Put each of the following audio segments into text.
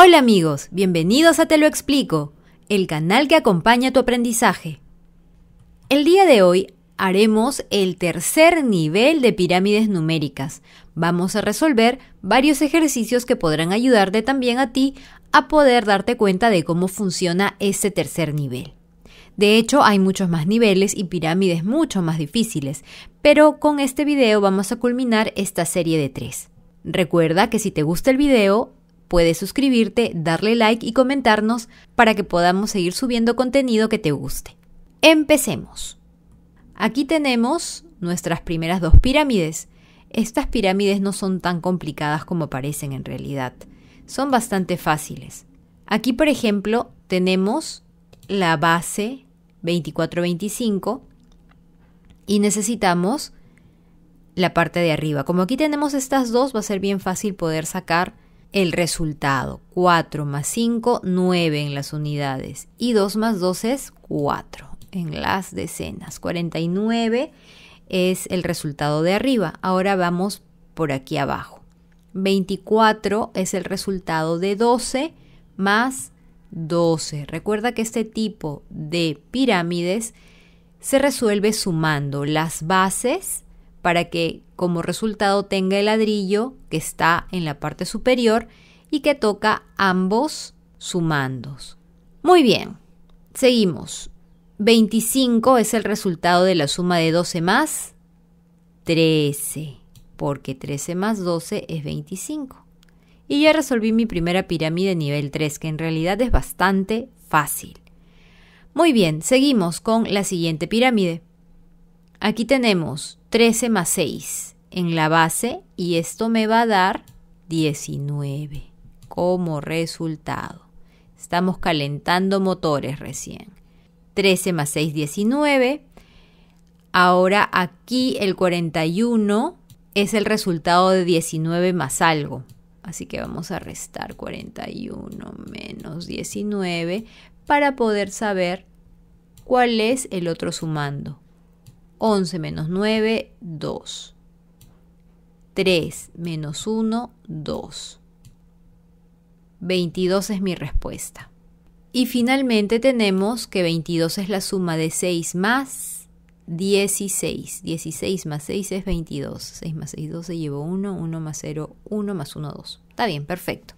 Hola amigos, bienvenidos a Te lo Explico, el canal que acompaña tu aprendizaje. El día de hoy haremos el tercer nivel de pirámides numéricas. Vamos a resolver varios ejercicios que podrán ayudarte también a ti a poder darte cuenta de cómo funciona ese tercer nivel. De hecho, hay muchos más niveles y pirámides mucho más difíciles, pero con este video vamos a culminar esta serie de tres. Recuerda que si te gusta el video, Puedes suscribirte, darle like y comentarnos para que podamos seguir subiendo contenido que te guste. Empecemos. Aquí tenemos nuestras primeras dos pirámides. Estas pirámides no son tan complicadas como parecen en realidad. Son bastante fáciles. Aquí, por ejemplo, tenemos la base 2425 y necesitamos la parte de arriba. Como aquí tenemos estas dos, va a ser bien fácil poder sacar el resultado. 4 más 5, 9 en las unidades. Y 2 más 2 es 4 en las decenas. 49 es el resultado de arriba. Ahora vamos por aquí abajo. 24 es el resultado de 12 más 12. Recuerda que este tipo de pirámides se resuelve sumando las bases para que como resultado tenga el ladrillo que está en la parte superior y que toca ambos sumandos. Muy bien, seguimos. 25 es el resultado de la suma de 12 más 13, porque 13 más 12 es 25. Y ya resolví mi primera pirámide nivel 3, que en realidad es bastante fácil. Muy bien, seguimos con la siguiente pirámide aquí tenemos 13 más 6 en la base y esto me va a dar 19 como resultado. Estamos calentando motores recién. 13 más 6, 19. Ahora aquí el 41 es el resultado de 19 más algo. Así que vamos a restar 41 menos 19 para poder saber cuál es el otro sumando. 11 menos 9, 2. 3 menos 1, 2. 22 es mi respuesta. Y finalmente tenemos que 22 es la suma de 6 más 16. 16 más 6 es 22. 6 más 6, 12 llevo 1. 1 más 0, 1 más 1, 2. Está bien, perfecto.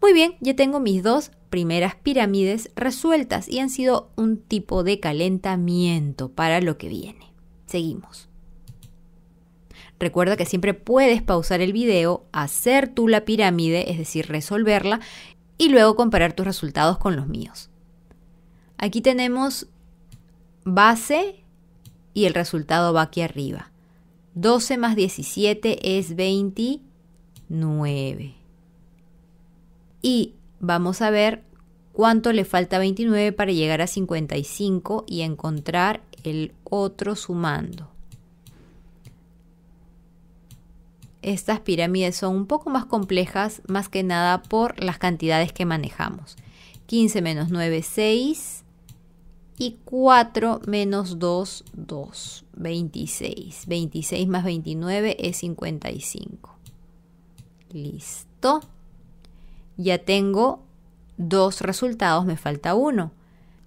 Muy bien, ya tengo mis dos primeras pirámides resueltas y han sido un tipo de calentamiento para lo que viene. Seguimos. Recuerda que siempre puedes pausar el video, hacer tú la pirámide, es decir, resolverla, y luego comparar tus resultados con los míos. Aquí tenemos base y el resultado va aquí arriba. 12 más 17 es 29. Y vamos a ver cuánto le falta a 29 para llegar a 55 y encontrar el otro sumando. Estas pirámides son un poco más complejas, más que nada por las cantidades que manejamos. 15 menos 9, 6. Y 4 menos 2, 2. 26. 26 más 29 es 55. Listo. Ya tengo dos resultados, me falta uno.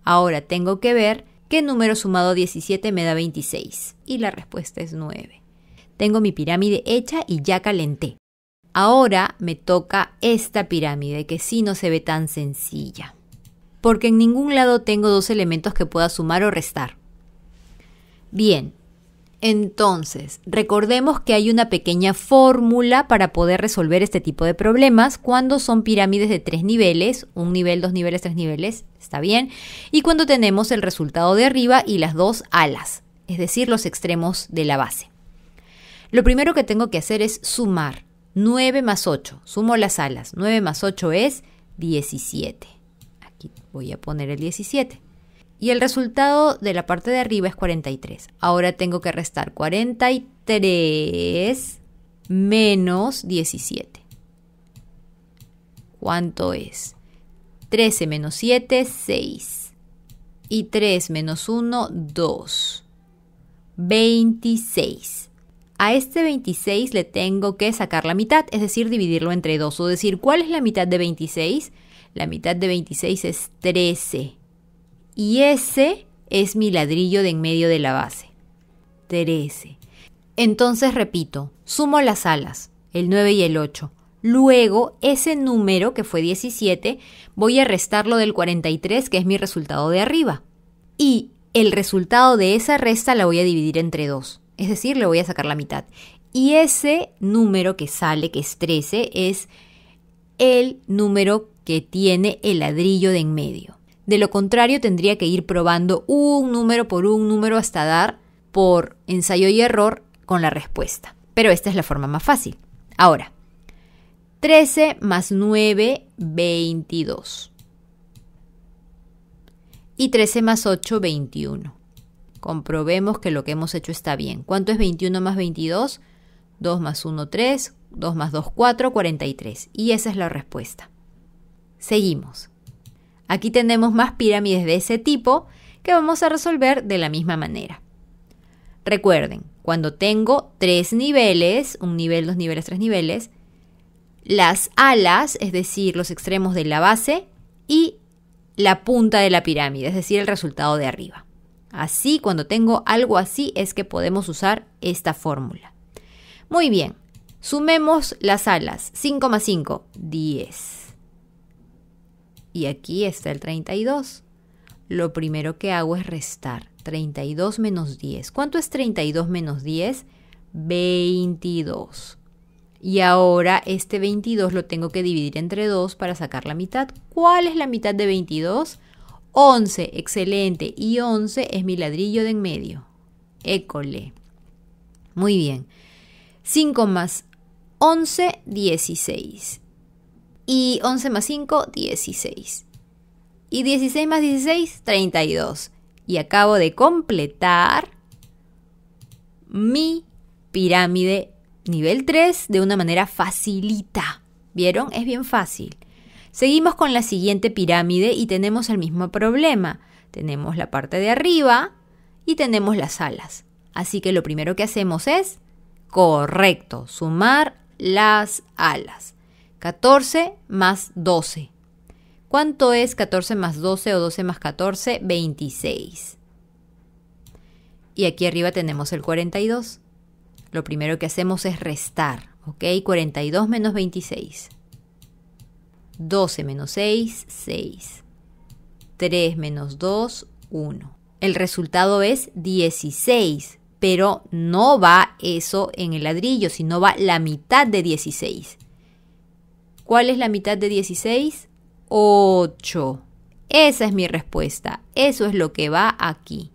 Ahora tengo que ver ¿Qué número sumado 17 me da 26? Y la respuesta es 9. Tengo mi pirámide hecha y ya calenté. Ahora me toca esta pirámide que sí no se ve tan sencilla. Porque en ningún lado tengo dos elementos que pueda sumar o restar. Bien, entonces, recordemos que hay una pequeña fórmula para poder resolver este tipo de problemas cuando son pirámides de tres niveles, un nivel, dos niveles, tres niveles, está bien, y cuando tenemos el resultado de arriba y las dos alas, es decir, los extremos de la base. Lo primero que tengo que hacer es sumar 9 más 8, sumo las alas, 9 más 8 es 17. Aquí voy a poner el 17 y el resultado de la parte de arriba es 43. Ahora tengo que restar 43 menos 17. ¿Cuánto es? 13 menos 7, 6. Y 3 menos 1, 2. 26. A este 26 le tengo que sacar la mitad, es decir, dividirlo entre 2. O decir, ¿cuál es la mitad de 26? La mitad de 26 es 13. Y ese es mi ladrillo de en medio de la base. 13. Entonces repito, sumo las alas, el 9 y el 8. Luego, ese número, que fue 17, voy a restarlo del 43, que es mi resultado de arriba. Y el resultado de esa resta la voy a dividir entre 2. Es decir, le voy a sacar la mitad. Y ese número que sale, que es 13, es el número que tiene el ladrillo de en medio. De lo contrario, tendría que ir probando un número por un número hasta dar por ensayo y error con la respuesta. Pero esta es la forma más fácil. Ahora, 13 más 9, 22. Y 13 más 8, 21. Comprobemos que lo que hemos hecho está bien. ¿Cuánto es 21 más 22? 2 más 1, 3. 2 más 2, 4, 43. Y esa es la respuesta. Seguimos. Aquí tenemos más pirámides de ese tipo que vamos a resolver de la misma manera. Recuerden, cuando tengo tres niveles, un nivel, dos niveles, tres niveles, las alas, es decir, los extremos de la base, y la punta de la pirámide, es decir, el resultado de arriba. Así, cuando tengo algo así, es que podemos usar esta fórmula. Muy bien, sumemos las alas. más 5, 10. Y aquí está el 32. Lo primero que hago es restar. 32 menos 10. ¿Cuánto es 32 menos 10? 22. Y ahora este 22 lo tengo que dividir entre 2 para sacar la mitad. ¿Cuál es la mitad de 22? 11, excelente. Y 11 es mi ladrillo de en medio. École. Muy bien. 5 más 11, 16. Y 11 más 5, 16. Y 16 más 16, 32. Y acabo de completar mi pirámide nivel 3 de una manera facilita. ¿Vieron? Es bien fácil. Seguimos con la siguiente pirámide y tenemos el mismo problema. Tenemos la parte de arriba y tenemos las alas. Así que lo primero que hacemos es, correcto, sumar las alas. 14 más 12. ¿Cuánto es 14 más 12 o 12 más 14? 26. Y aquí arriba tenemos el 42. Lo primero que hacemos es restar, ¿ok? 42 menos 26. 12 menos 6, 6. 3 menos 2, 1. El resultado es 16, pero no va eso en el ladrillo, sino va la mitad de 16. ¿Cuál es la mitad de 16? 8. Esa es mi respuesta. Eso es lo que va aquí.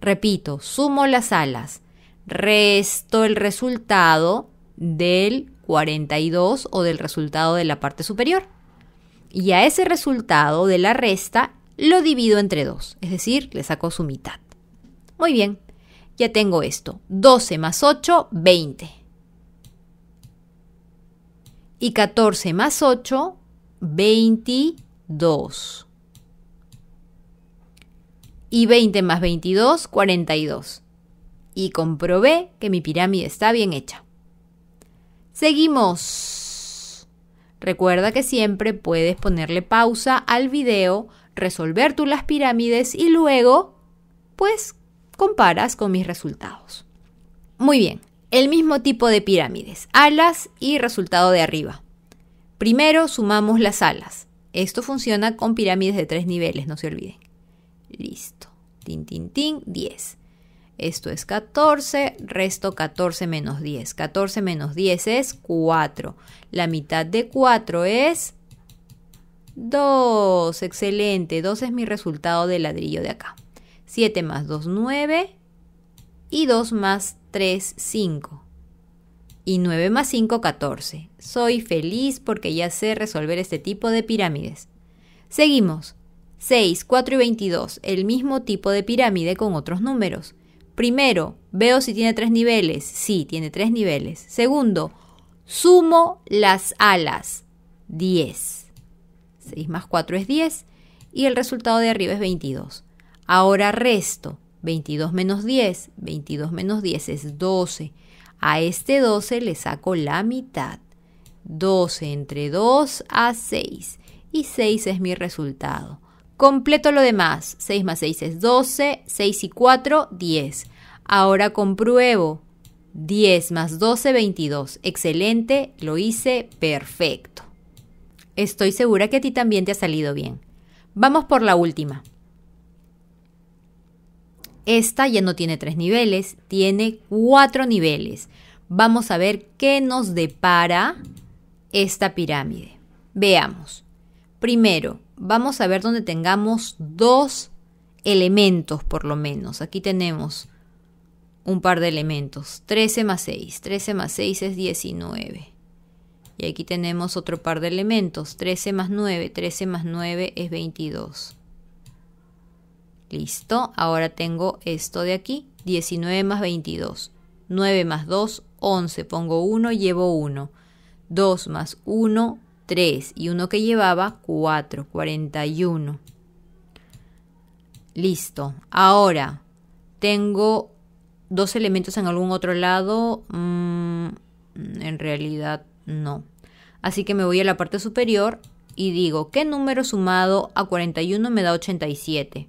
Repito, sumo las alas, resto el resultado del 42 o del resultado de la parte superior. Y a ese resultado de la resta lo divido entre 2, es decir, le saco su mitad. Muy bien, ya tengo esto. 12 más 8, 20. Y 14 más 8, 22. Y 20 más 22, 42. Y comprobé que mi pirámide está bien hecha. Seguimos. Recuerda que siempre puedes ponerle pausa al video, resolver tú las pirámides y luego, pues, comparas con mis resultados. Muy bien, el mismo tipo de pirámides, alas y resultado de arriba. Primero sumamos las alas. Esto funciona con pirámides de tres niveles, no se olviden. Listo. Tin, tin, tin, 10. Esto es 14, resto 14 menos 10. 14 menos 10 es 4. La mitad de 4 es 2. Excelente, 2 es mi resultado de ladrillo de acá. 7 más 2, 9. Y 2 más 3. 3, 5. Y 9 más 5, 14. Soy feliz porque ya sé resolver este tipo de pirámides. Seguimos. 6, 4 y 22. El mismo tipo de pirámide con otros números. Primero, veo si tiene tres niveles. Sí, tiene tres niveles. Segundo, sumo las alas. 10. 6 más 4 es 10 y el resultado de arriba es 22. Ahora resto 22 menos 10, 22 menos 10 es 12. A este 12 le saco la mitad. 12 entre 2 a 6. Y 6 es mi resultado. Completo lo demás. 6 más 6 es 12, 6 y 4, 10. Ahora compruebo. 10 más 12, 22. Excelente, lo hice perfecto. Estoy segura que a ti también te ha salido bien. Vamos por la última. Esta ya no tiene tres niveles, tiene cuatro niveles. Vamos a ver qué nos depara esta pirámide. Veamos. Primero, vamos a ver dónde tengamos dos elementos por lo menos. Aquí tenemos un par de elementos. 13 más 6. 13 más 6 es 19. Y aquí tenemos otro par de elementos. 13 más 9. 13 más 9 es 22. Listo, ahora tengo esto de aquí, 19 más 22. 9 más 2, 11. Pongo 1, llevo 1. 2 más 1, 3. Y 1 que llevaba, 4, 41. Listo. Ahora, tengo dos elementos en algún otro lado. Mm, en realidad, no. Así que me voy a la parte superior y digo, ¿qué número sumado a 41 me da 87?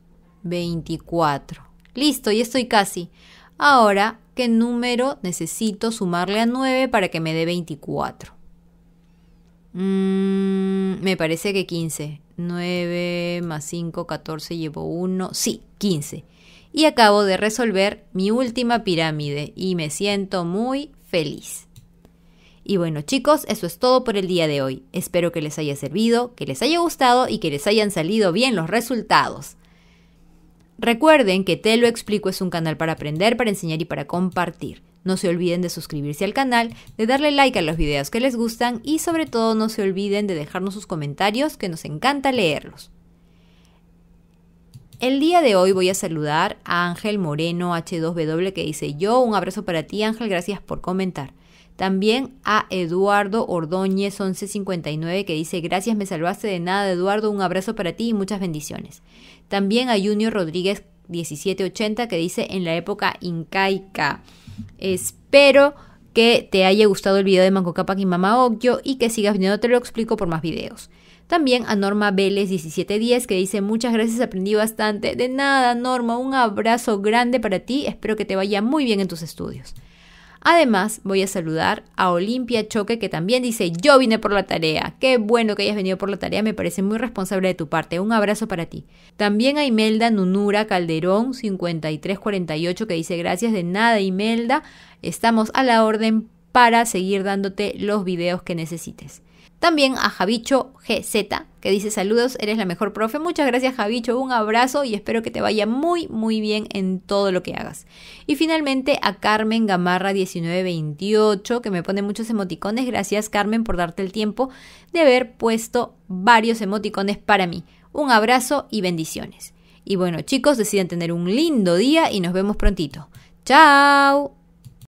24. Listo, ya estoy casi. Ahora, ¿qué número necesito sumarle a 9 para que me dé 24? Mm, me parece que 15. 9 más 5, 14, llevo 1. Sí, 15. Y acabo de resolver mi última pirámide y me siento muy feliz. Y bueno chicos, eso es todo por el día de hoy. Espero que les haya servido, que les haya gustado y que les hayan salido bien los resultados. Recuerden que Te lo explico es un canal para aprender, para enseñar y para compartir. No se olviden de suscribirse al canal, de darle like a los videos que les gustan y sobre todo no se olviden de dejarnos sus comentarios que nos encanta leerlos. El día de hoy voy a saludar a Ángel Moreno H2W que dice yo, un abrazo para ti Ángel, gracias por comentar. También a Eduardo Ordóñez 1159 que dice gracias, me salvaste de nada Eduardo, un abrazo para ti y muchas bendiciones. También a Junior Rodríguez 1780 que dice en la época incaica. Espero que te haya gustado el video de Manco Capac y Mama Occhio y que sigas viendo Te lo explico por más videos. También a Norma Vélez 1710 que dice muchas gracias, aprendí bastante. De nada, Norma, un abrazo grande para ti, espero que te vaya muy bien en tus estudios. Además, voy a saludar a Olimpia Choque, que también dice, yo vine por la tarea. Qué bueno que hayas venido por la tarea, me parece muy responsable de tu parte. Un abrazo para ti. También a Imelda Nunura Calderón, 5348, que dice, gracias de nada, Imelda. Estamos a la orden para seguir dándote los videos que necesites. También a Javicho GZ, que dice saludos, eres la mejor profe. Muchas gracias Javicho, un abrazo y espero que te vaya muy muy bien en todo lo que hagas. Y finalmente a Carmen Gamarra 1928, que me pone muchos emoticones. Gracias Carmen por darte el tiempo de haber puesto varios emoticones para mí. Un abrazo y bendiciones. Y bueno chicos, deciden tener un lindo día y nos vemos prontito. ¡Chao!